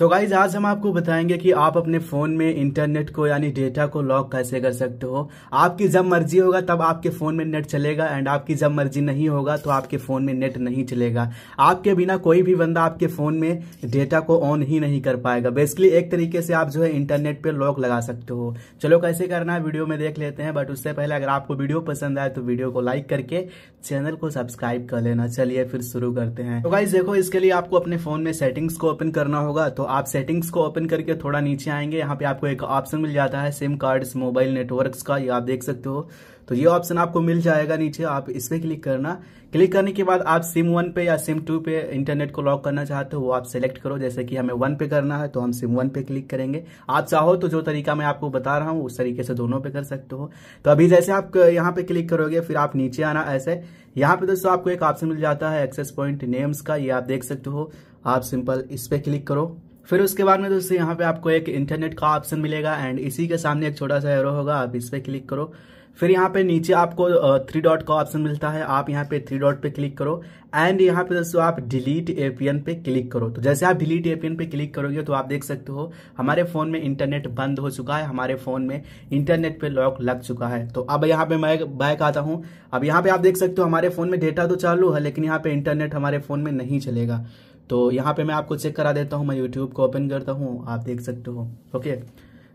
तो गाइज आज हम आपको बताएंगे कि आप अपने फ़ोन में इंटरनेट को यानी डेटा को लॉक कैसे कर सकते हो आपकी जब मर्जी होगा तब आपके फ़ोन में नेट चलेगा एंड आपकी जब मर्जी नहीं होगा तो आपके फ़ोन में नेट नहीं चलेगा आपके बिना कोई भी बंदा आपके फ़ोन में डेटा को ऑन ही नहीं कर पाएगा बेसिकली एक तरीके से आप जो है इंटरनेट पर लॉक लगा सकते हो चलो कैसे करना है वीडियो में देख लेते हैं बट उससे पहले अगर आपको वीडियो पसंद आए तो वीडियो को लाइक करके चैनल को सब्सक्राइब कर लेना चलिए फिर शुरू करते हैं तो गाइज देखो इसके लिए आपको अपने फ़ोन में सेटिंग्स को ओपन करना होगा तो आप सेटिंग्स को ओपन करके थोड़ा नीचे आएंगे यहाँ पे आपको एक ऑप्शन मिल जाता है सिम कार्ड्स मोबाइल नेटवर्क्स का ये आप देख सकते हो तो ये ऑप्शन आपको मिल जाएगा नीचे आप इस पर क्लिक करना क्लिक करने के बाद आप सिम वन पे या सिम टू पे इंटरनेट को लॉक करना चाहते हो वो आप सेलेक्ट करो जैसे कि हमें वन पे करना है तो हम सिम वन पे क्लिक करेंगे आप चाहो तो जो तरीका मैं आपको बता रहा हूँ उस तरीके से दोनों पे कर सकते हो तो अभी जैसे आप यहाँ पे क्लिक करोगे फिर आप नीचे आना ऐसे यहाँ पे दोस्तों आपको एक ऑप्शन मिल जाता है एक्सेस पॉइंट नेम्स का ये आप देख सकते हो आप सिंपल इस पर क्लिक करो फिर उसके बाद में दोस्तों यहाँ पे आपको एक इंटरनेट का ऑप्शन मिलेगा एंड इसी के सामने एक छोटा सा एरो होगा आप इस पर क्लिक करो फिर यहाँ पे नीचे आपको थ्री डॉट का ऑप्शन मिलता है आप यहाँ पे थ्री डॉट पे क्लिक करो एंड यहाँ पे दोस्तों आप डिलीट एपीएन पे क्लिक करो तो जैसे आप डिलीट एपीएन पे क्लिक करोगे तो आप देख सकते हो हमारे फोन में इंटरनेट बंद हो चुका है हमारे फोन में इंटरनेट पे लॉक लग चुका है तो अब यहाँ पे मैं बैक आता हूँ अब यहाँ पे आप देख सकते हो हमारे फोन में डेटा तो चालू है लेकिन यहाँ पे इंटरनेट हमारे फोन में नहीं चलेगा तो यहाँ पे मैं आपको चेक करा देता हूँ मैं यूट्यूब को ओपन करता हूँ आप देख सकते हो ओके okay?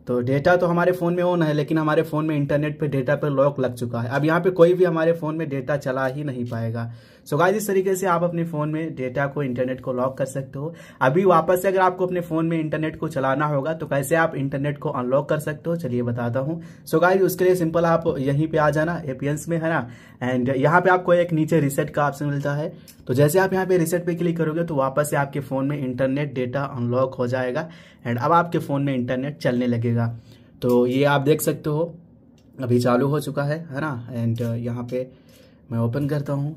तो डेटा तो हमारे फ़ोन में ऑन है लेकिन हमारे फ़ोन में इंटरनेट पे डेटा पे लॉक लग चुका है अब यहाँ पे कोई भी हमारे फ़ोन में डेटा चला ही नहीं पाएगा सो गाइस इस तरीके से आप अपने फ़ोन में डेटा को इंटरनेट को लॉक कर सकते हो अभी वापस से अगर आपको अपने फ़ोन में इंटरनेट को चलाना होगा तो कैसे आप इंटरनेट को अनलॉक कर सकते हो चलिए बताता हूँ सो गाइज उसके लिए सिंपल आप यहीं पर आ जाना एपियंस में है ना एंड यहाँ पर आपको एक नीचे रिसेट का ऑप्शन मिलता है तो जैसे आप यहाँ पे रिसेट पे क्लिक करोगे तो वापस से आपके फ़ोन में इंटरनेट डेटा अनलॉक हो जाएगा एंड अब आपके फ़ोन में इंटरनेट चलने लगेगा मिलेगा तो ये आप देख सकते हो अभी चालू हो चुका है है ना एंड uh, यहाँ पे मैं ओपन करता हूँ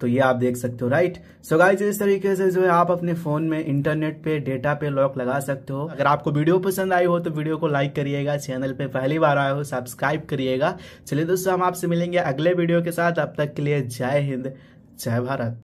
तो ये आप देख सकते हो राइट सो गाइज इस तरीके से जो है आप अपने फोन में इंटरनेट पे डेटा पे लॉक लगा सकते हो अगर आपको वीडियो पसंद आई हो तो वीडियो को लाइक करिएगा चैनल पे पहली बार आए हो सब्सक्राइब करिएगा चलिए दोस्तों हम आपसे मिलेंगे अगले वीडियो के साथ अब तक के लिए जय हिंद जय भारत